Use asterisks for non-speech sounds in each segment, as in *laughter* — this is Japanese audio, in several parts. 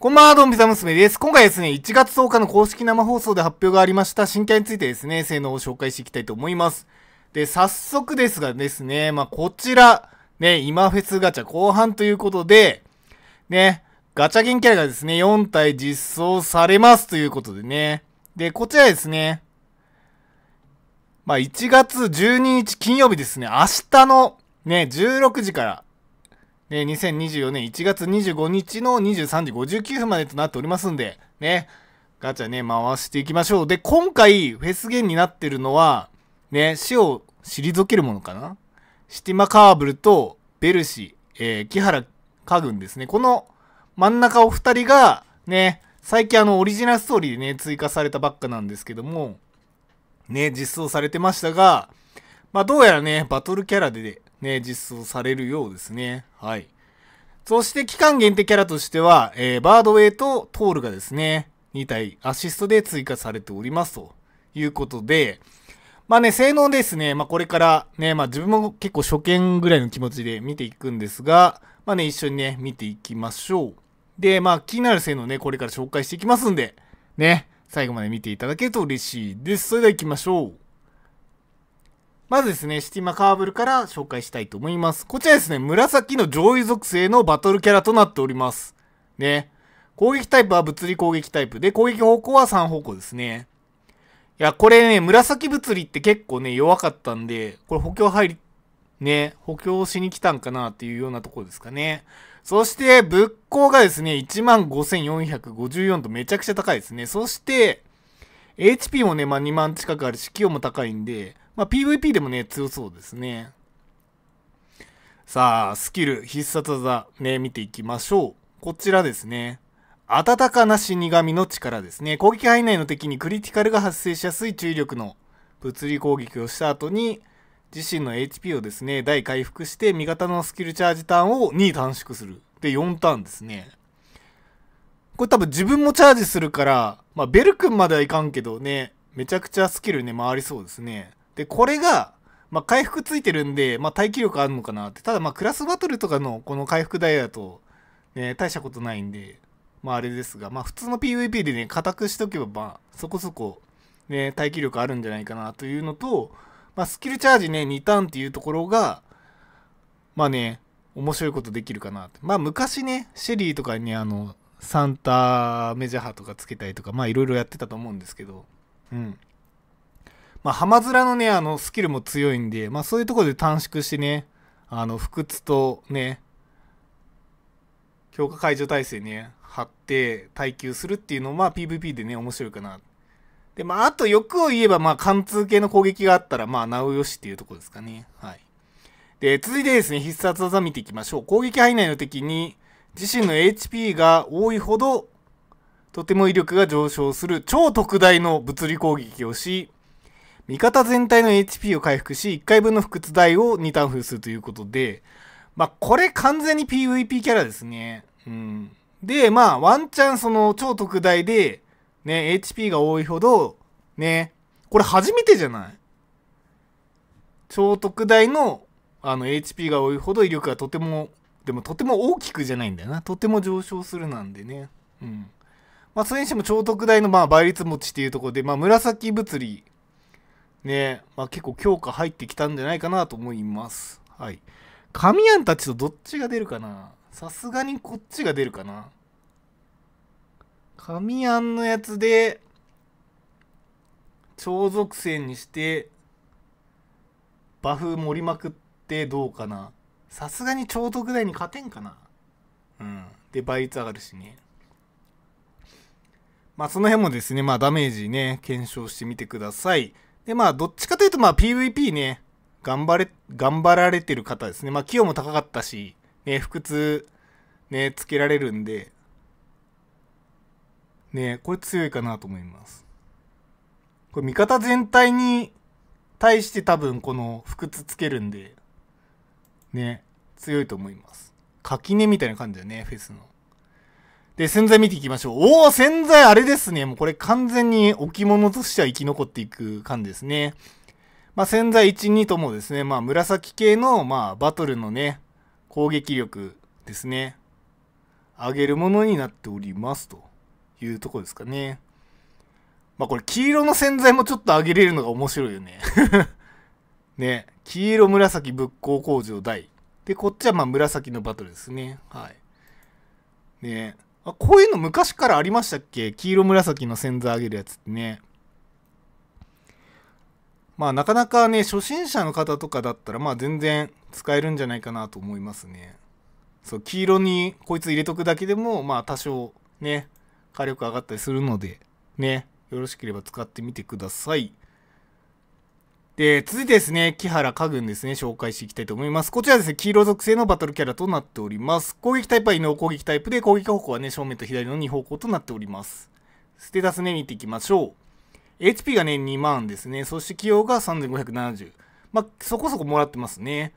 こんばんは、ドンピザ娘です。今回ですね、1月10日の公式生放送で発表がありました新キャラについてですね、性能を紹介していきたいと思います。で、早速ですがですね、まあ、こちら、ね、今フェスガチャ後半ということで、ね、ガチャゲンキャラがですね、4体実装されますということでね。で、こちらですね、まあ、1月12日金曜日ですね、明日のね、16時から、ね、2024年1月25日の23時59分までとなっておりますんで、ね、ガチャね、回していきましょう。で、今回、フェスゲンになってるのは、ね、死を退けるものかなシティマカーブルとベルシ、えー、木原家軍ですね。この真ん中お二人が、ね、最近あの、オリジナルストーリーでね、追加されたばっかなんですけども、ね、実装されてましたが、まあどうやらね、バトルキャラで、ね、実装されるようですね。はい。そして期間限定キャラとしては、えー、バードウェイとトールがですね、2体アシストで追加されておりますということで、まあね、性能ですね、まあこれからね、まあ自分も結構初見ぐらいの気持ちで見ていくんですが、まあね、一緒にね、見ていきましょう。で、まあ気になる性能ね、これから紹介していきますんで、ね、最後まで見ていただけると嬉しいです。それでは行きましょう。まずですね、シティマカーブルから紹介したいと思います。こちらですね、紫の上位属性のバトルキャラとなっております。ね。攻撃タイプは物理攻撃タイプで、攻撃方向は3方向ですね。いや、これね、紫物理って結構ね、弱かったんで、これ補強入り、ね、補強しに来たんかなっていうようなところですかね。そして、仏光がですね、15,454とめちゃくちゃ高いですね。そして、HP もね、まあ、2万近くあるし、気温も高いんで、まあ、PVP でもね、強そうですね。さあ、スキル、必殺技、ね、見ていきましょう。こちらですね。温かな死神の力ですね。攻撃範囲内の敵にクリティカルが発生しやすい注意力の物理攻撃をした後に、自身の HP をですね、大回復して、味方のスキルチャージターンを2短縮する。で、4ターンですね。これ多分自分もチャージするから、まあ、ベル君まではいかんけどね、めちゃくちゃスキルね、回りそうですね。で、これが、まあ、回復ついてるんで、まあ、耐久力あるのかなって。ただ、まクラスバトルとかのこの回復ヤだと、ね、大したことないんで、まあ、あれですが、まあ、普通の PVP でね、固くしとけば、まあ、そこそこ、ね、耐久力あるんじゃないかなというのと、まあ、スキルチャージね、2ターンっていうところが、まあね、面白いことできるかなって。まあ、昔ね、シェリーとかにあの、サンタメジャーとかつけたりとか、まあ、いろいろやってたと思うんですけど、うん。まあ、浜面のね、あの、スキルも強いんで、まあ、そういうところで短縮してね、あの、不屈とね、強化解除体制ね、張って耐久するっていうのも、あ、PVP でね、面白いかな。で、まあ、あと欲を言えば、まあ、貫通系の攻撃があったら、まあ、なおよしっていうとこですかね。はい。で、続いてですね、必殺技見ていきましょう。攻撃範囲内の敵に、自身の HP が多いほど、とても威力が上昇する超特大の物理攻撃をし、味方全体の HP を回復し、1回分の不屈代を2ターン封するということで、まあ、これ完全に PVP キャラですね。うん。で、まあ、ワンチャンその超特大で、ね、HP が多いほど、ね、これ初めてじゃない超特大の、あの、HP が多いほど威力がとても、でもとても大きくじゃないんだよな。とても上昇するなんでね。うん。まあ、それにしても超特大の、まあ、倍率持ちっていうところで、まあ、紫物理ねまあ、結構強化入ってきたんじゃないかなと思います。はい。神谷たちとどっちが出るかなさすがにこっちが出るかな神谷のやつで、超属性にして、バフ盛りまくってどうかなさすがに超特大に勝てんかなうん。で、倍率上がるしね。まあ、その辺もですね、まあ、ダメージね、検証してみてください。で、まあ、どっちかというと、まあ、PVP ね、頑張れ、頑張られてる方ですね。まあ、器用も高かったし、ね、腹痛、ね、つけられるんで、ね、これ強いかなと思います。これ味方全体に対して多分この腹痛つけるんで、ね、強いと思います。垣根みたいな感じだね、フェスの。で、洗剤見ていきましょう。おお洗剤あれですね。もうこれ完全に置物としては生き残っていく感じですね。まあ、潜在1、2ともですね、まあ、紫系の、まあ、バトルのね、攻撃力ですね、上げるものになっておりますというとこですかね。まあ、これ、黄色の洗剤もちょっと上げれるのが面白いよね *laughs* ね、黄色、紫、仏光工場大。で、こっちはまあ紫のバトルですね。はい。ね。あこういうの昔からありましたっけ黄色紫の洗剤あげるやつってね。まあなかなかね、初心者の方とかだったら、まあ全然使えるんじゃないかなと思いますね。そう、黄色にこいつ入れとくだけでも、まあ多少ね、火力上がったりするので、ね、よろしければ使ってみてください。で、続いてですね、木原家軍ですね、紹介していきたいと思います。こちらですね、黄色属性のバトルキャラとなっております。攻撃タイプは犬を攻撃タイプで、攻撃方向はね、正面と左の2方向となっております。ステータスね、見ていきましょう。HP がね、2万ですね。そして起用が3570。まあ、そこそこもらってますね。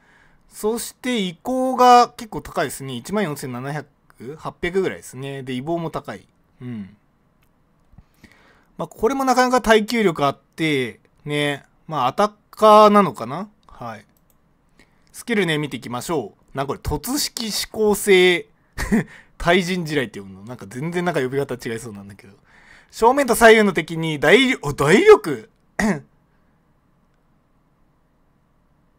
そして移行が結構高いですね。14,700、800ぐらいですね。で、移謀も高い。うん。まあ、これもなかなか耐久力あって、ね、まあ、アタッカーなのかなはい。スキルね、見ていきましょう。なんかこれ、突式指向性 *laughs* 対人地雷って読むの。なんか全然なんか呼び方違いそうなんだけど。正面と左右の敵に大、お、大力 *coughs*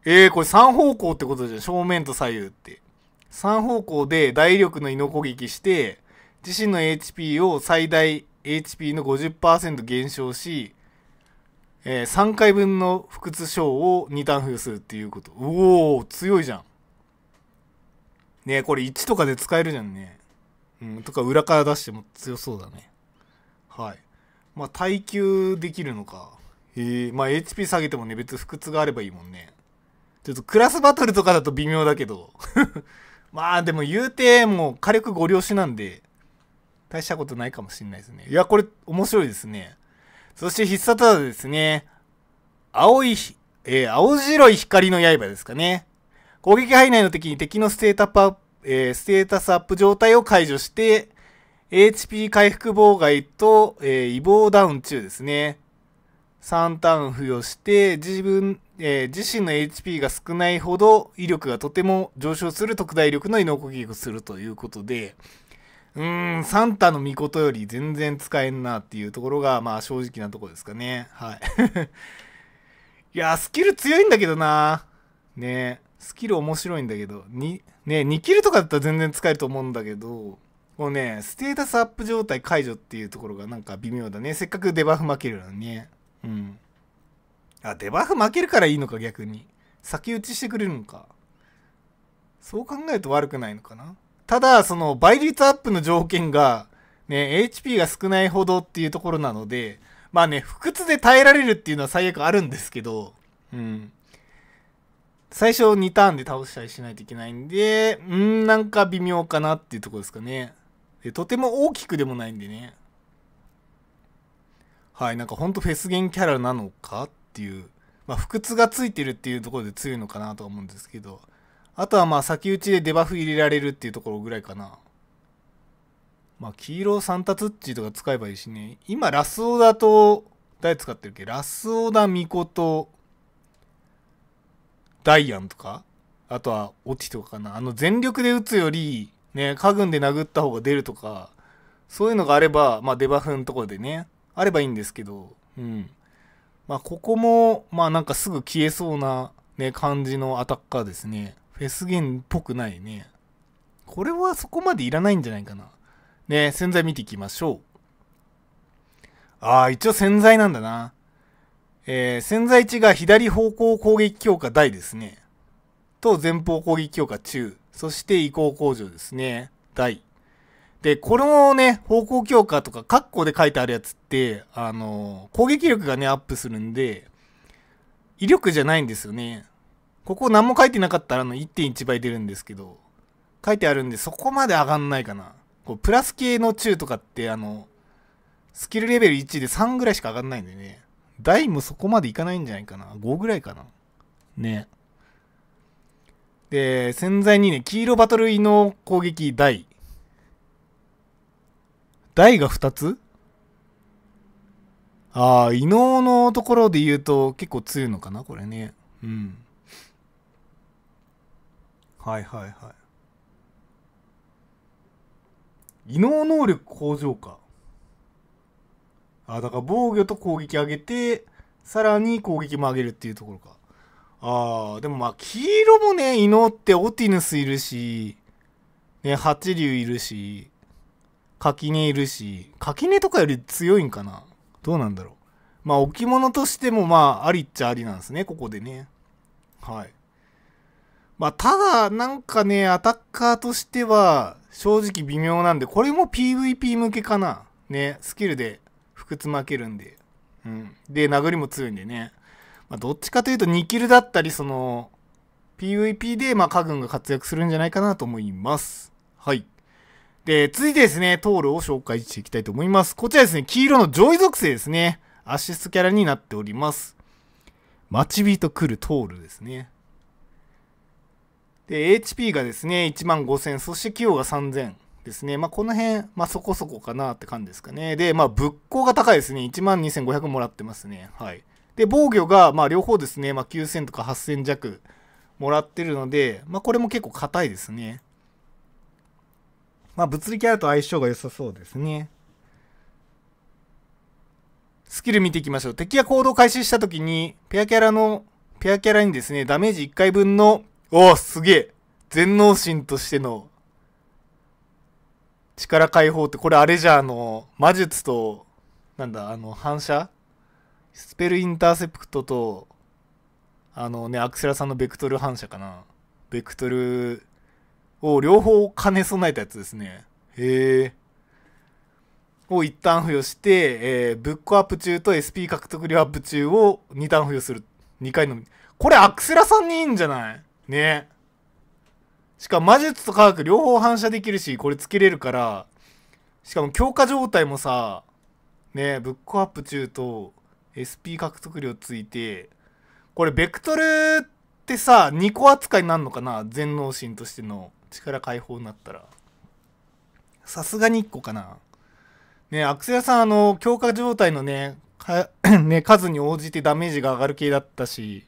えー、これ3方向ってことじゃん。正面と左右って。3方向で大力の異能攻撃して、自身の HP を最大 HP の50%減少し、えー、3回分の腹痛症を2ターン付与するっていうこと。おお強いじゃん。ねこれ1とかで使えるじゃんね。うん、とか裏から出しても強そうだね。はい。まあ、耐久できるのか。ええ、まあ、HP 下げてもね、別に不屈があればいいもんね。ちょっとクラスバトルとかだと微妙だけど。*laughs* まあ、でも言うて、もう火力ご了承なんで、大したことないかもしんないですね。いや、これ面白いですね。そして必殺技ですね。青い、えー、青白い光の刃ですかね。攻撃範囲内の敵に敵のステータプ、えー、ステータスアップ状態を解除して、HP 回復妨害と、えー、異防ダウン中ですね。3ターン付与して、自分、えー、自身の HP が少ないほど威力がとても上昇する特大力の異能攻撃をするということで、うーん、サンタの御事より全然使えんなっていうところが、まあ正直なとこですかね。はい。*laughs* いやスキル強いんだけどなねスキル面白いんだけど、に、ね2キルとかだったら全然使えると思うんだけど、こうね、ステータスアップ状態解除っていうところがなんか微妙だね。せっかくデバフ負けるのにね。うん。あ、デバフ負けるからいいのか逆に。先打ちしてくれるのか。そう考えると悪くないのかな。ただ、その倍率アップの条件が、ね、HP が少ないほどっていうところなので、まあね、不屈で耐えられるっていうのは最悪あるんですけど、うん。最初2ターンで倒したりしないといけないんで、うん、なんか微妙かなっていうとこですかね。でとても大きくでもないんでね。はい、なんかほんとフェスゲンキャラなのかっていう、まあ、不屈がついてるっていうところで強いのかなと思うんですけど、あとはまあ先打ちでデバフ入れられるっていうところぐらいかな。まあ黄色サンタツッチとか使えばいいしね。今ラスオダと、誰使ってるっけラスオダ、ミコと、ダイアンとかあとはオチとかかな。あの全力で打つより、ね、家軍で殴った方が出るとか、そういうのがあれば、まあデバフのところでね、あればいいんですけど、うん。まあここも、まあなんかすぐ消えそうなね、感じのアタッカーですね。フェスゲンっぽくないね。これはそこまでいらないんじゃないかな。ね洗剤見ていきましょう。ああ、一応洗剤なんだな。えー、潜在値が左方向攻撃強化大ですね。と、前方攻撃強化中。そして、移行工場ですね。大。で、このね、方向強化とか、括弧で書いてあるやつって、あのー、攻撃力がね、アップするんで、威力じゃないんですよね。ここ何も書いてなかったらあの1.1倍出るんですけど、書いてあるんでそこまで上がんないかな。こうプラス系の中とかってあの、スキルレベル1で3ぐらいしか上がんないんでね。大もそこまでいかないんじゃないかな。5ぐらいかな。ね。で、潜在にね、黄色バトル異能攻撃大。大が2つああ、異能のところで言うと結構強いのかな、これね。うん。はいはいはい。異能能力向上か。あ、だから防御と攻撃上げて、さらに攻撃も上げるっていうところか。ああ、でもまあ、黄色もね、異能ってオティヌスいるし、ね、八竜いるし、垣根いるし、垣根とかより強いんかなどうなんだろう。まあ、置物としてもまあ、ありっちゃありなんですね、ここでね。はい。まあ、ただ、なんかね、アタッカーとしては、正直微妙なんで、これも PVP 向けかな。ね、スキルで、腹つまけるんで。うん。で、殴りも強いんでね。まあ、どっちかというと、2キルだったり、その、PVP で、まあ、家軍が活躍するんじゃないかなと思います。はい。で、続いてですね、トールを紹介していきたいと思います。こちらですね、黄色の上位属性ですね。アシストキャラになっております。待ち人来るトールですね。で、HP がですね、1万5000、そして給用が3000ですね。まあ、この辺、まあ、そこそこかなって感じですかね。で、まあ、物が高いですね。1万2500もらってますね。はい。で、防御が、まあ、両方ですね、まあ、9000とか8000弱もらってるので、まあ、これも結構硬いですね。まあ、物理キャラと相性が良さそうですね。スキル見ていきましょう。敵が行動開始した時に、ペアキャラの、ペアキャラにですね、ダメージ1回分のおお、すげえ。全能神としての力解放って、これあれじゃあの、魔術と、なんだ、あの、反射スペルインターセプトと、あのね、アクセラさんのベクトル反射かな。ベクトルを両方兼ね備えたやつですね。へえ。を一旦付与して、えー、ブックアップ中と SP 獲得量アップ中を二旦付与する。2回のみ。これアクセラさんにいいんじゃないねしかも魔術と科学両方反射できるしこれつけれるからしかも強化状態もさねブックアップ中と SP 獲得量ついてこれベクトルってさ2個扱いになるのかな全能神としての力解放になったらさすがに1個かなねアクセラさんあの強化状態のね *coughs* ね数に応じてダメージが上がる系だったし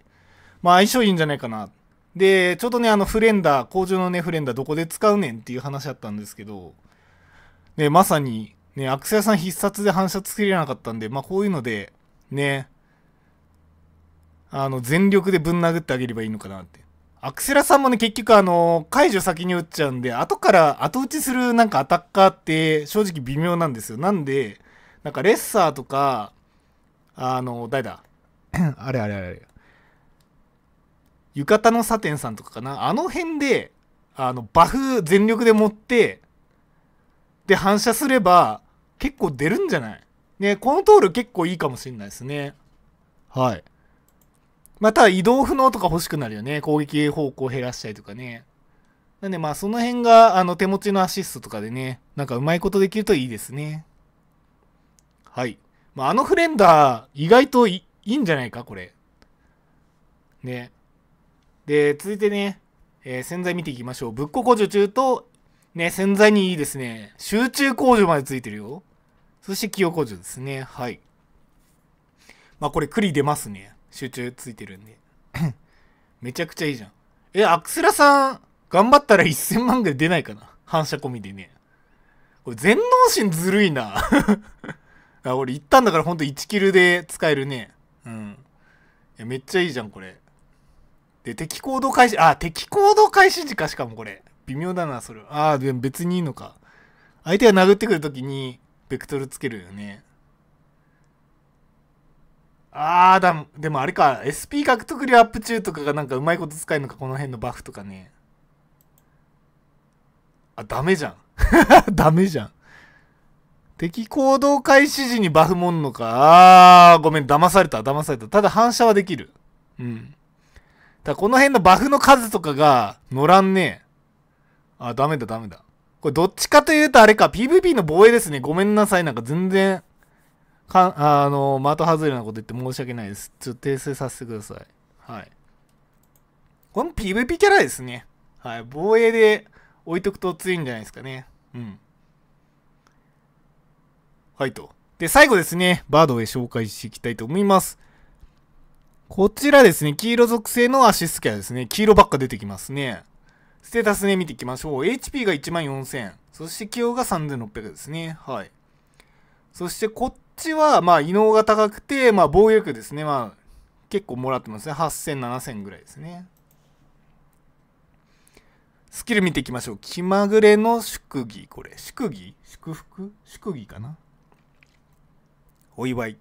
まあ相性いいんじゃないかなで、ちょうどね、あの、フレンダー、工場のね、フレンダーどこで使うねんっていう話だったんですけど、ね、まさに、ね、アクセラさん必殺で反射作れなかったんで、まあ、こういうので、ね、あの、全力でぶん殴ってあげればいいのかなって。アクセラさんもね、結局あの、解除先に打っちゃうんで、後から後打ちするなんかアタッカーって正直微妙なんですよ。なんで、なんかレッサーとか、あの、誰だあれあれあれ、浴衣のサテンさんとかかなあの辺であのバフ全力で持ってで反射すれば結構出るんじゃないねこのトール結構いいかもしんないですねはいまた移動不能とか欲しくなるよね攻撃方向減らしたりとかねなんでまあその辺があの手持ちのアシストとかでねなんかうまいことできるといいですねはいまあ、あのフレンダー意外といいいんじゃないかこれねで、続いてね、えー、洗剤見ていきましょう。ぶっこ工場中と、ね、洗剤にいいですね。集中工場までついてるよ。そして器用工場ですね。はい。まあこれ栗出ますね。集中ついてるんで。*clears throat* めちゃくちゃいいじゃん。え、アクスラさん、頑張ったら1000万ぐらい出ないかな。反射込みでね。これ全能神ずるいな。*laughs* あ俺行ったんだからほんと1キルで使えるね。うん。いや、めっちゃいいじゃん、これ。で、敵行動開始、あ、敵行動開始時かしかもこれ。微妙だな、それ。ああ、でも別にいいのか。相手が殴ってくるときに、ベクトルつけるよね。ああ、だ、でもあれか、SP 獲得量アップ中とかがなんかうまいこと使えるのか、この辺のバフとかね。あ、ダメじゃん。*laughs* ダメじゃん。敵行動開始時にバフもんのか。あー、ごめん、騙された、騙された。ただ反射はできる。うん。だこの辺のバフの数とかが乗らんねえ。あ、ダメだダメだ。これどっちかというとあれか、PVP の防衛ですね。ごめんなさい。なんか全然、か、あの、的外れなこと言って申し訳ないです。ちょっと訂正させてください。はい。この PVP キャラですね。はい。防衛で置いとくと強いんじゃないですかね。うん。はいと。で、最後ですね。バードイ紹介していきたいと思います。こちらですね、黄色属性のアシスキャですね。黄色ばっか出てきますね。ステータスね、見ていきましょう。HP が14000。そして気温が3600ですね。はい。そしてこっちは、まあ、異能が高くて、まあ、防御力ですね。まあ、結構もらってますね。8000、7000ぐらいですね。スキル見ていきましょう。気まぐれの祝儀。これ、祝儀祝福祝儀かなお祝い。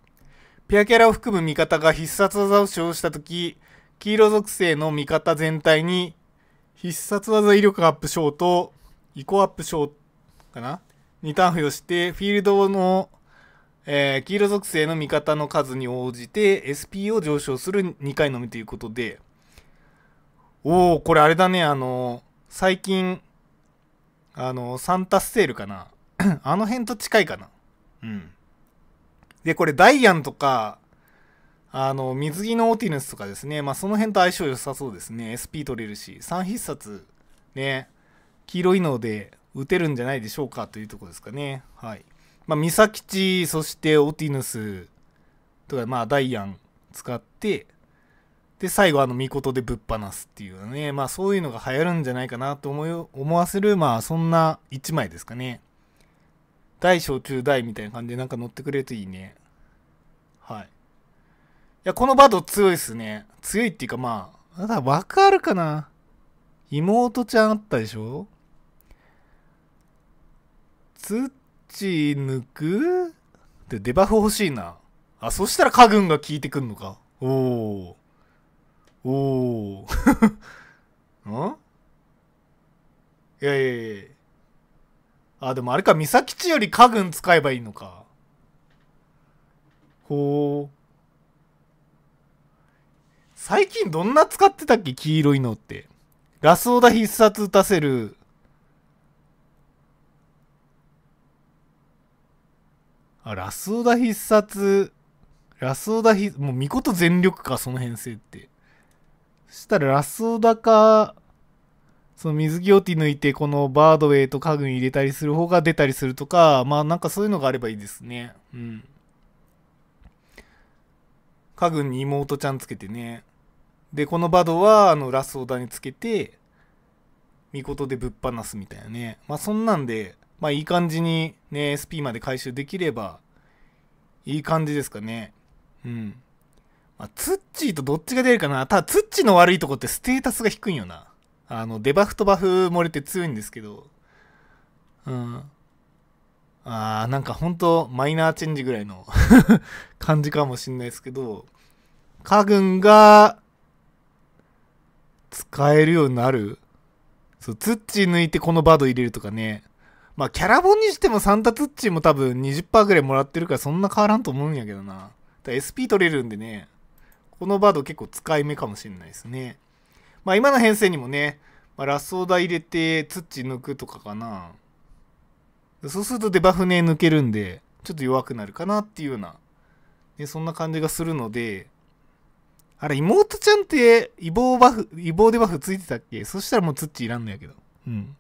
ペアキャラを含む味方が必殺技を使用したとき、黄色属性の味方全体に必殺技威力アップショーと、イコアップショーかなにターン付与して、フィールドの、えー、黄色属性の味方の数に応じて SP を上昇する2回のみということで、おおこれあれだね、あの、最近、あの、サンタステールかな *clears throat* あの辺と近いかなうん。で、これダイアンとか、あの、水着のオーティヌスとかですね。まあ、その辺と相性良さそうですね。SP 取れるし、3必殺、ね、黄色いので打てるんじゃないでしょうかというとこですかね。はい。まあ、ミサキチ、そしてオーティヌスとか、まあ、ダイアン使って、で、最後、あの、ことでぶっ放すっていうね、まあ、そういうのが流行るんじゃないかなと思い思わせる、まあ、そんな1枚ですかね。大小中大みたいな感じでなんか乗ってくれるといいね。はい。いや、このバド強いっすね。強いっていうかまあ、ただわかるかな妹ちゃんあったでしょ土抜くで、デバフ欲しいな。あ、そしたら家軍が効いてくんのか。おお。おお。*laughs* んいやいやいや。あ、でもあれか、三崎地より家軍使えばいいのか。ほう。最近どんな使ってたっけ黄色いのって。ラスオダ必殺打たせる。あ、ラスオダ必殺。ラスオダ必、もう見事全力か、その編成って。そしたらラスオダか、その水着を手抜いて、このバードウェイと家具に入れたりする方が出たりするとか、まあなんかそういうのがあればいいですね。うん。家具に妹ちゃんつけてね。で、このバドは、あの、ラスオダにつけて、見事でぶっ放すみたいなね。まあそんなんで、まあいい感じにね、SP まで回収できれば、いい感じですかね。うん。まあ、ツッチーとどっちが出るかな。ただ、ツッチーの悪いとこってステータスが低いよな。あの、デバフとバフ漏れて強いんですけど、うん。あー、なんか本当マイナーチェンジぐらいの *laughs* 感じかもしんないですけど、家軍が使えるようになる。そう、ツッチ抜いてこのバード入れるとかね。まあ、キャラボンにしてもサンタツッチも多分20%ぐらいもらってるからそんな変わらんと思うんやけどな。だ SP 取れるんでね、このバード結構使い目かもしんないですね。まあ今の編成にもね、まあ、ラスオダ入れて土抜くとかかな。そうするとデバフね抜けるんで、ちょっと弱くなるかなっていうような、ね、そんな感じがするので、あれ、妹ちゃんって、異謀バフ、異謀デバフついてたっけそしたらもう土いらんのやけど。うん。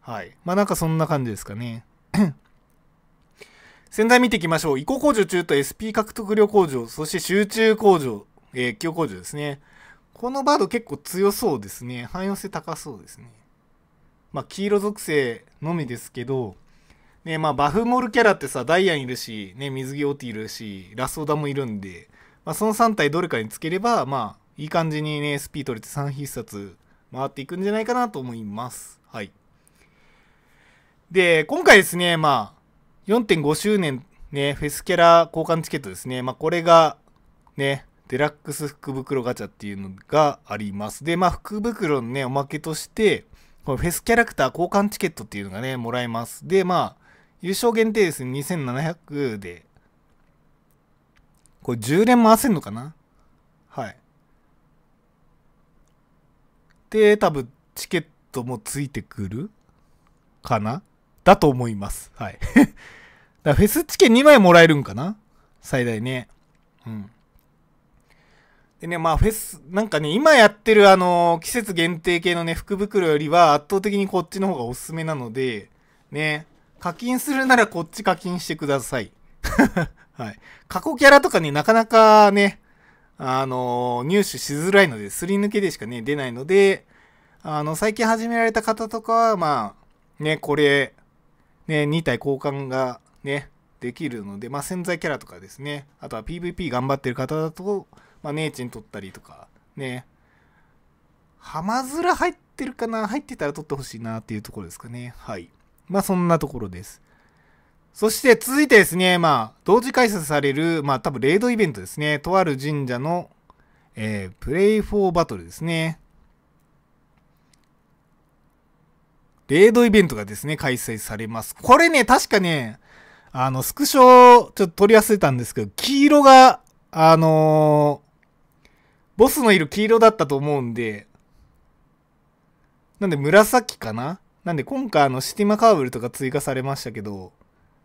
はい。まあなんかそんな感じですかね。*coughs* 先代見ていきましょう。移行工場中と SP 獲得量工場、そして集中工場、えー、気工場ですね。このバード結構強そうですね。汎用性高そうですね。まあ、黄色属性のみですけど、ね、まあ、バフモルキャラってさ、ダイアンいるし、ね、水着オーティいるし、ラスーダもいるんで、まあ、その3体どれかにつければ、まあ、いい感じにね、SP 取れて3必殺回っていくんじゃないかなと思います。はい。で、今回ですね、まあ、4.5周年ね、フェスキャラ交換チケットですね。まあ、これが、ね、デラックス福袋ガチャっていうのがあります。で、まあ、福袋のね、おまけとして、このフェスキャラクター交換チケットっていうのがね、もらえます。で、まあ、優勝限定ですね、2700で。これ10連回せんのかなはい。で、多分、チケットもついてくるかなだと思います。はい。*laughs* だフェスチケ2枚もらえるんかな最大ね。うん。でね、まあフェス、なんかね、今やってるあの、季節限定系のね、福袋よりは圧倒的にこっちの方がおすすめなので、ね、課金するならこっち課金してください。*laughs* はい。過去キャラとかね、なかなかね、あの、入手しづらいので、すり抜けでしかね、出ないので、あの、最近始められた方とかは、まあ、ね、これ、ね、2体交換がね、できるので、まあ、潜在キャラとかですね、あとは PVP 頑張ってる方だと、まあ、ネイチン取ったりとか、ね。ハマズラ入ってるかな入ってたら取ってほしいなっていうところですかね。はい。まあ、そんなところです。そして続いてですね、まあ、同時開催される、まあ、多分、レイドイベントですね。とある神社の、えー、プレイフォーバトルですね。レイドイベントがですね、開催されます。これね、確かね、あの、スクショ、ちょっと取り忘れたんですけど、黄色が、あのーボスの色黄色だったと思うんで、なんで紫かななんで今回あのシティマカーブルとか追加されましたけど、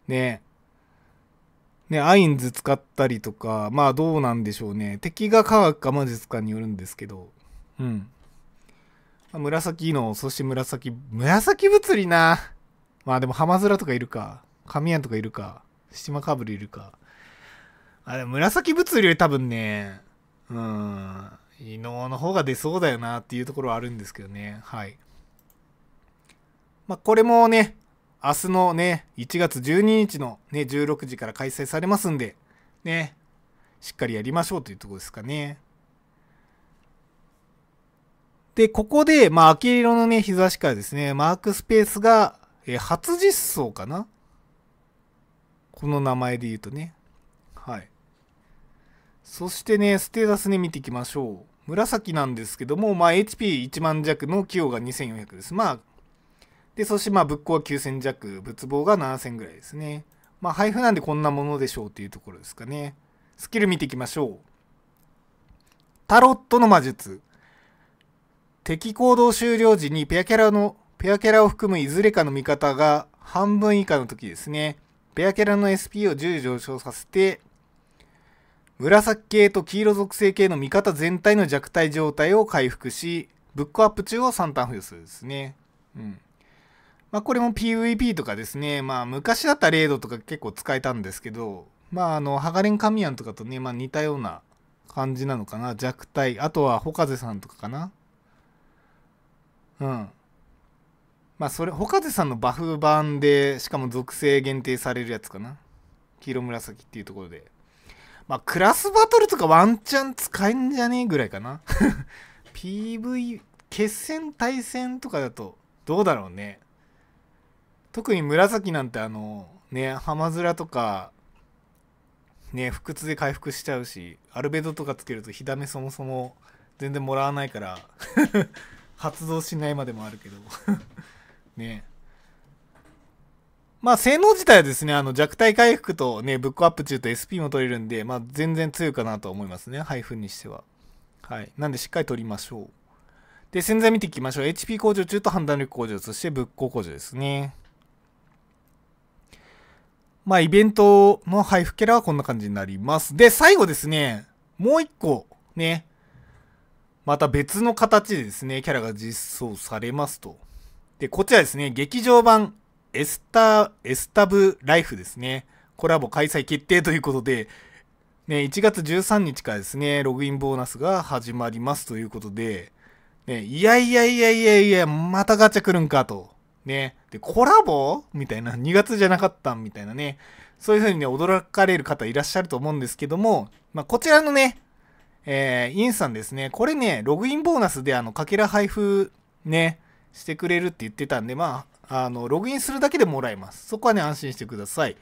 ね。ね、アインズ使ったりとか、まあどうなんでしょうね。敵が科学か魔術かによるんですけど、うん。紫の、そして紫、紫物理な。まあでも浜面とかいるか、神谷とかいるか、シティマカーブルいるか。あ、でも紫物理より多分ね、うん伊能の方が出そうだよなっていうところはあるんですけどねはいまあこれもね明日のね1月12日のね16時から開催されますんでねしっかりやりましょうというとこですかねで、ここで、まあ、秋色のね、日差しからですね、マークスペースが、え初実装かなこの名前で言うとね。そしてね、ステータスね、見ていきましょう。紫なんですけども、まあ、HP1 万弱の器用が2400です。まあ、で、そしてまあ、仏光は9000弱、仏棒が7000ぐらいですね。まあ、配布なんでこんなものでしょうっていうところですかね。スキル見ていきましょう。タロットの魔術。敵行動終了時にペアキャラの、ペアキャラを含むいずれかの味方が半分以下の時ですね。ペアキャラの SP を10上昇させて、紫系と黄色属性系の味方全体の弱体状態を回復し、ブックアップ中を3ターン付与するですね。うん。まあこれも PVP とかですね、まあ昔だったレードとか結構使えたんですけど、まああの、ハガレンカミアンとかとね、まあ似たような感じなのかな、弱体。あとはホカゼさんとかかな。うん。まあそれ、ホカゼさんのバフ版で、しかも属性限定されるやつかな。黄色紫っていうところで。まあ、クラスバトルとかワンチャン使えんじゃねえぐらいかな。PV、*laughs* 決戦対戦とかだと、どうだろうね。特に紫なんてあの、ね、浜面とか、ね、不屈で回復しちゃうし、アルベドとかつけると火だめそもそも全然もらわないから *laughs* 発動しないまでもあるけど *laughs* ね。まあ、性能自体はですね、あの、弱体回復とね、ブックアップ中と SP も取れるんで、まあ、全然強いかなと思いますね。配布にしては。はい。なんで、しっかり取りましょう。で、潜在見ていきましょう。HP 向上中と判断力向上、そしてっ光向上ですね。まあ、イベントの配布キャラはこんな感じになります。で、最後ですね、もう一個、ね、また別の形でですね、キャラが実装されますと。で、こちらですね、劇場版エスタ、エスタブライフですね。コラボ開催決定ということで、ね、1月13日からですね、ログインボーナスが始まりますということで、ね、いやいやいやいやいや、またガチャ来るんかと。ね。で、コラボみたいな、2月じゃなかったみたいなね。そういう風にね、驚かれる方いらっしゃると思うんですけども、まあ、こちらのね、えー、インさんですね。これね、ログインボーナスであの、かけら配布ね、してくれるって言ってたんで、まあ、あの、ログインするだけでもらえます。そこはね、安心してください。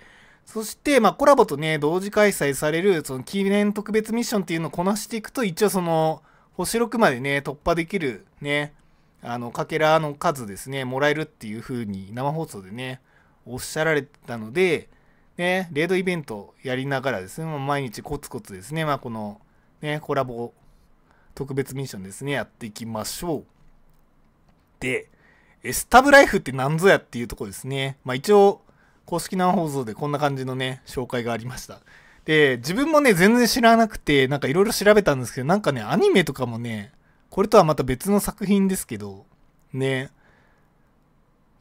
そして、まあ、コラボとね、同時開催される、その、記念特別ミッションっていうのをこなしていくと、一応その、星6までね、突破できるね、あの、かけらの数ですね、もらえるっていう風に生放送でね、おっしゃられたので、ね、レードイベントやりながらですね、毎日コツコツですね、まあ、この、ね、コラボ特別ミッションですね、やっていきましょう。で、エスタブライフって何ぞやっていうとこですね。まあ一応、公式生放送でこんな感じのね、紹介がありました。で、自分もね、全然知らなくて、なんかいろいろ調べたんですけど、なんかね、アニメとかもね、これとはまた別の作品ですけど、ね、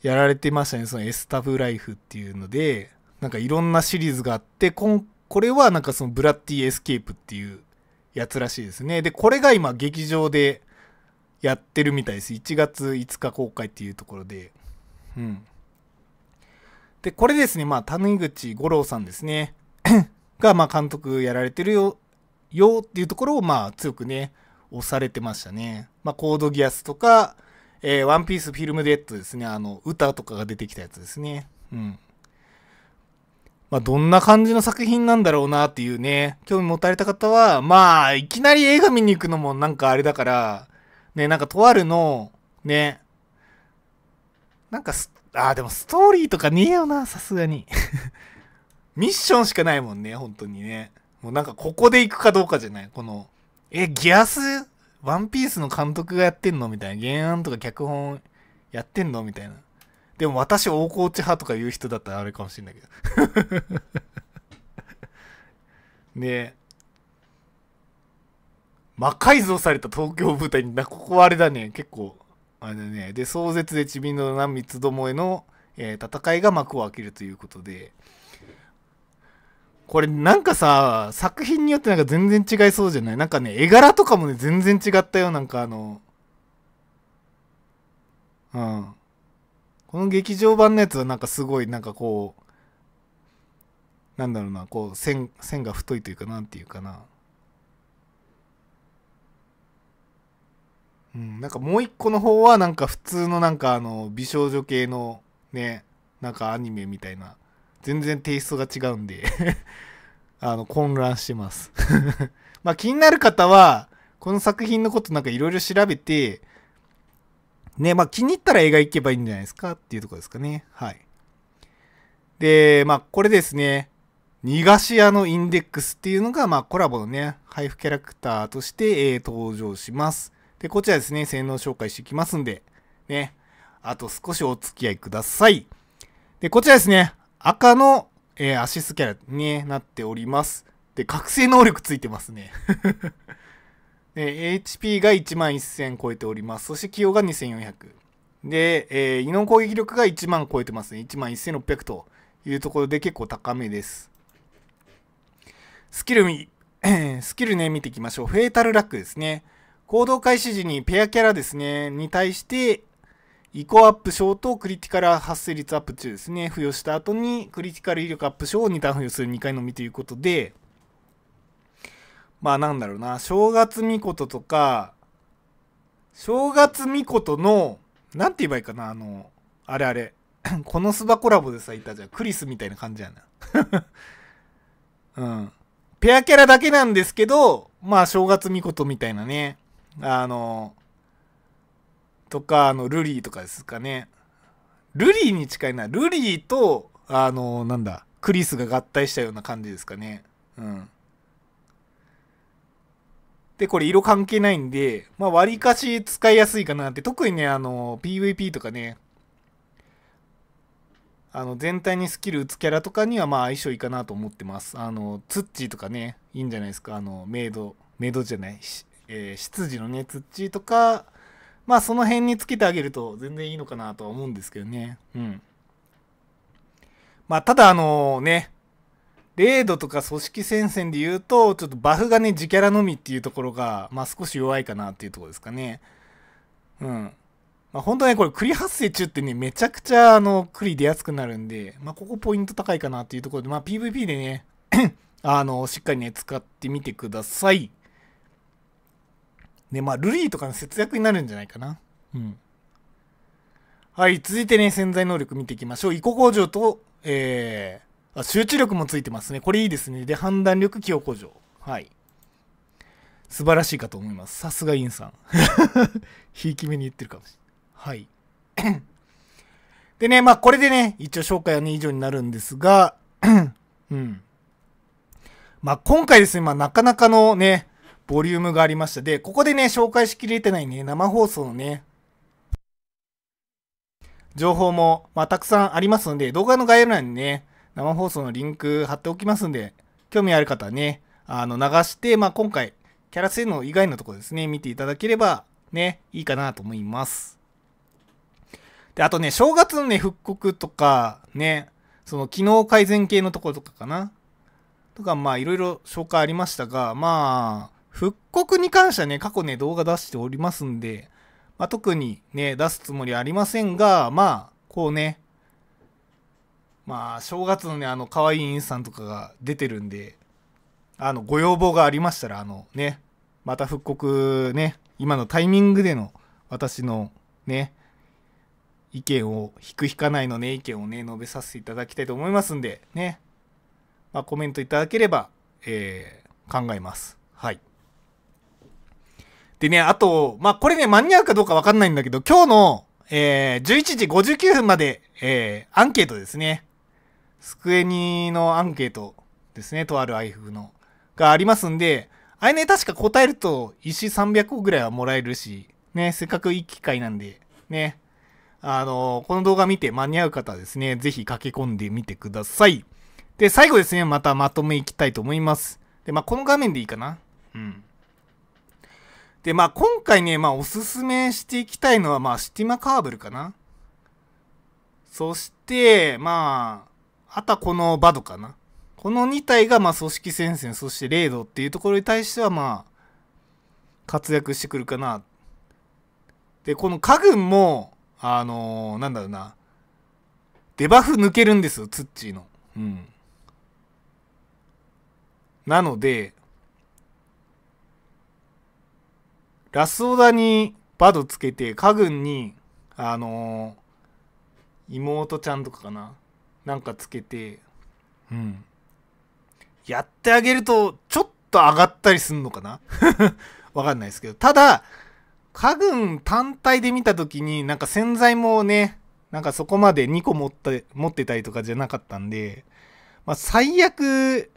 やられてましたね、そのエスタブライフっていうので、なんかいろんなシリーズがあって、ここれはなんかそのブラッディエスケープっていうやつらしいですね。で、これが今劇場でやってるみたいです。1月5日公開っていうところで。うん。で、これですね、まあ、谷口五郎さんですね。*coughs* が、まあ、監督やられてるよ、よっていうところを、まあ、強くね、押されてましたね。まあ、コードギアスとか、えー、ワンピースフィルムデッドですね。あの、歌とかが出てきたやつですね。うん。まあ、どんな感じの作品なんだろうなっていうね、興味持たれた方は、まあ、いきなり映画見に行くのもなんかあれだから、ね、なんかとあるの、ね、なんかす、ああ、でもストーリーとかねえよな、さすがに。*laughs* ミッションしかないもんね、本当にね。もうなんかここで行くかどうかじゃないこの、え、ギアスワンピースの監督がやってんのみたいな。原案とか脚本やってんのみたいな。でも私、大河内派とか言う人だったらあれかもしんないけど。で、*laughs* 魔改造された東京舞台にな、ここはあれだね、結構、あれだね。で、壮絶でちびのな三つどもえの、えー、戦いが幕を開けるということで、これなんかさ、作品によってなんか全然違いそうじゃないなんかね、絵柄とかもね、全然違ったよ。なんかあの、うん。この劇場版のやつはなんかすごい、なんかこう、なんだろうな、こう線、線が太いというか、なんていうかな。なんかもう一個の方はなんか普通のなんかあの美少女系のねなんかアニメみたいな全然テイストが違うんで *laughs* あの混乱してます *laughs* まあ気になる方はこの作品のことなんかいろいろ調べてねまあ気に入ったら映画行けばいいんじゃないですかっていうとこですかねはいでまあこれですね逃がし屋のインデックスっていうのが、まあ、コラボのね、配布キャラクターとして、えー、登場します。で、こちらですね、性能紹介していきますんで、ね、あと少しお付き合いください。で、こちらですね、赤の、えー、アシスキャラになっております。で、覚醒能力ついてますね。*laughs* で、HP が1万1000超えております。そして器用が2400。で、えー、異能攻撃力が1万超えてますね。1万1600というところで結構高めです。スキル、*clears throat* スキルね、見ていきましょう。フェータルラックですね。行動開始時にペアキャラですね、に対して、イコアップ賞とクリティカル発生率アップ中ですね、付与した後にクリティカル威力アップ賞を2ターン付与する2回のみということで、まあなんだろうな、正月みことか、正月みこの、なんて言えばいいかな、あの、あれあれ、*clears throat* このスバコラボでさ、いたじゃん、クリスみたいな感じやな。*laughs* うん。ペアキャラだけなんですけど、まあ正月みこみたいなね、あのとかあのルリーとかですかねルリーに近いなルリーとあのなんだクリスが合体したような感じですかねうんでこれ色関係ないんでまあ割かし使いやすいかなって特にねあの PVP とかねあの全体にスキル打つキャラとかにはまあ相性いいかなと思ってます。あの、ツッチーとかね、いいんじゃないですか。あの、メイド、メイドじゃないし、えー、執事のね、土とか、まあその辺につけてあげると全然いいのかなとは思うんですけどね。うん。まあただあのね、レードとか組織戦線で言うと、ちょっとバフがね、自キャラのみっていうところが、まあ少し弱いかなっていうところですかね。うん。まあ本当ね、これ栗発生中ってね、めちゃくちゃあの、栗出やすくなるんで、まあここポイント高いかなっていうところで、まあ PVP でね *clears throat* あの、しっかりね、使ってみてください。ね、まあ、ルリーとかの節約になるんじゃないかな。うん。はい、続いてね、潜在能力見ていきましょう。イコ工場と、えー、あ集中力もついてますね。これいいですね。で、判断力、記憶工場。はい。素晴らしいかと思います。さすがインさん。*laughs* ひいき目に言ってるかもしれない。はい。*clears throat* でね、まあこれでね、一応紹介はね、以上になるんですが、*clears throat* うん。まあ今回ですね、まあなかなかのね、ボリュームがありました。で、ここでね、紹介しきれてないね、生放送のね、情報も、まあ、たくさんありますので、動画の概要欄にね、生放送のリンク貼っておきますんで、興味ある方はね、あの、流して、まあ、今回、キャラ性能以外のところですね、見ていただければ、ね、いいかなと思います。で、あとね、正月のね、復刻とか、ね、その、機能改善系のところとかかなとか、まあ、いろいろ紹介ありましたが、まあ、復刻に関してはね、過去ね、動画出しておりますんで、まあ、特にね、出すつもりはありませんが、まあ、こうね、まあ、正月のね、あの、可愛いインスタントとかが出てるんで、あの、ご要望がありましたら、あの、ね、また復刻ね、今のタイミングでの私のね、意見を引く引かないのね、意見をね、述べさせていただきたいと思いますんで、ね、まあ、コメントいただければ、えー、考えます。はい。でね、あと、まあ、これね、間に合うかどうかわかんないんだけど、今日の、えー、11時59分まで、えー、アンケートですね。スクエニのアンケートですね、とある if の。がありますんで、あれね、確か答えると石300個ぐらいはもらえるし、ね、せっかくいい機会なんで、ね、あのー、この動画見て間に合う方はですね、ぜひ駆け込んでみてください。で、最後ですね、またまとめいきたいと思います。で、まあ、この画面でいいかな。うん。で、まあ今回ね、まあおすすめしていきたいのは、まあシティマカーブルかな。そして、まあ、あとはこのバドかな。この2体が、まあ組織戦線、そしてレードっていうところに対しては、まあ、活躍してくるかな。で、この家軍も、あのー、なんだろうな、デバフ抜けるんですよ、ツッチーの。うん。なので、ラスオダにバドつけて、カグンに、あのー、妹ちゃんとかかななんかつけて、うん。やってあげると、ちょっと上がったりすんのかな *laughs* わかんないですけど。ただ、カグン単体で見たときに、なんか洗剤もね、なんかそこまで2個持って、持ってたりとかじゃなかったんで、まあ最悪、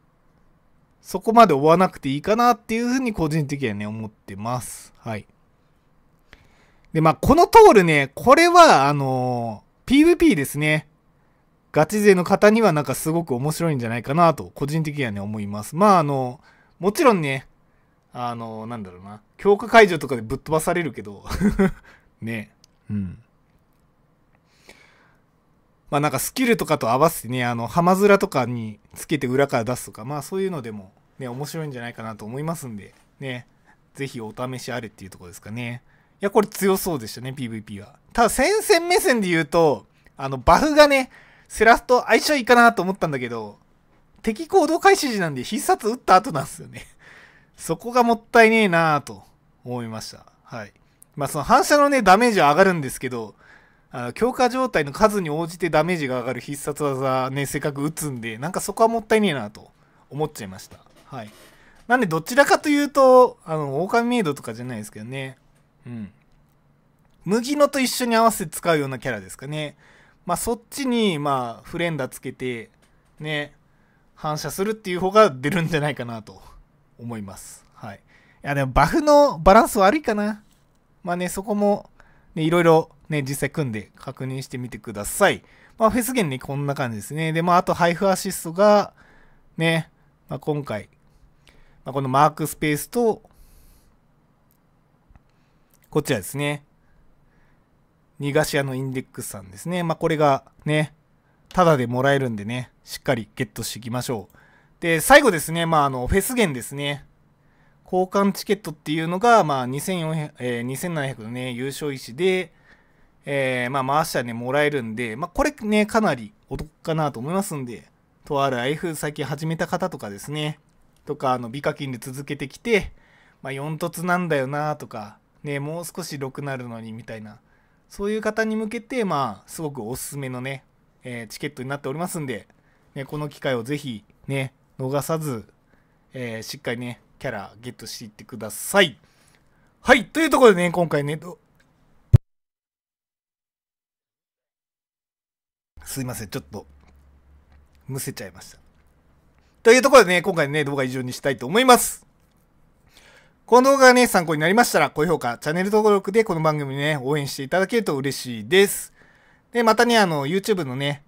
そこまで追わなくていいかなっていうふうに個人的にはね、思ってます。はい。で、まあ、この通るね、これは、あのー、PVP ですね。ガチ勢の方にはなんかすごく面白いんじゃないかなと、個人的にはね、思います。まあ、あの、もちろんね、あの、なんだろうな、強化解除とかでぶっ飛ばされるけど *laughs* ね、うん。まあなんかスキルとかと合わせてね、あの、浜面とかにつけて裏から出すとか、まあそういうのでもね、面白いんじゃないかなと思いますんで、ね、ぜひお試しあれっていうとこですかね。いや、これ強そうでしたね、PVP は。ただ戦線目線で言うと、あの、バフがね、セラスと相性いいかなと思ったんだけど、敵行動開始時なんで必殺打った後なんですよね。そこがもったいねえなぁと思いました。はい。まあその反射のね、ダメージは上がるんですけど、あ強化状態の数に応じてダメージが上がる必殺技ねせっかく打つんでなんかそこはもったいねえなと思っちゃいましたはいなんでどちらかというとあの狼メイドとかじゃないですけどねうん麦野と一緒に合わせて使うようなキャラですかねまあそっちにまあフレンダつけてね反射するっていう方が出るんじゃないかなと思いますはいいやでもバフのバランス悪いかなまあねそこもねいろいろね、実際組んで確認してみてください。まあ、フェス限ね、こんな感じですね。で、まあ、あと配布アシストが、ね、まあ、今回、まあ、このマークスペースと、こちらですね。逃がし屋のインデックスさんですね。まあ、これがね、タダでもらえるんでね、しっかりゲットしていきましょう。で、最後ですね、まあ、あの、フェス源ですね。交換チケットっていうのが、まあ2400、えー、2700のね、優勝石で、えー、まあ、回したらね、もらえるんで、まあ、これね、かなりお得かなと思いますんで、とある IF 最近始めた方とかですね、とか、あの、美課金で続けてきて、まあ、4凸なんだよなとか、ね、もう少し6なるのにみたいな、そういう方に向けて、まあ、すごくおすすめのね、えー、チケットになっておりますんで、ね、この機会をぜひ、ね、逃さず、えー、しっかりね、キャラゲットしていってください。はい、というところでね、今回ね、すいません、ちょっと、むせちゃいました。というところでね、今回ね、動画以上にしたいと思います。この動画がね、参考になりましたら、高評価、チャンネル登録でこの番組ね、応援していただけると嬉しいです。で、またね、あの、YouTube のね、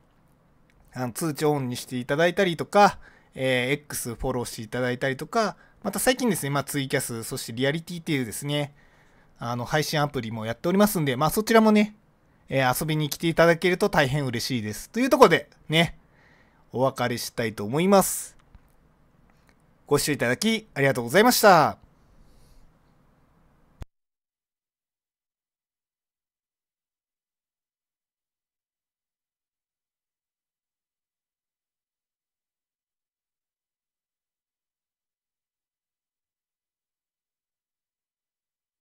あの通知オンにしていただいたりとか、えー、X フォローしていただいたりとか、また最近ですね、まあ、ツイキャス、そしてリアリティっていうですね、あの、配信アプリもやっておりますんで、まあ、そちらもね、えー、遊びに来ていただけると大変嬉しいです。というとこで、ね、お別れしたいと思います。ご視聴いただきありがとうございました。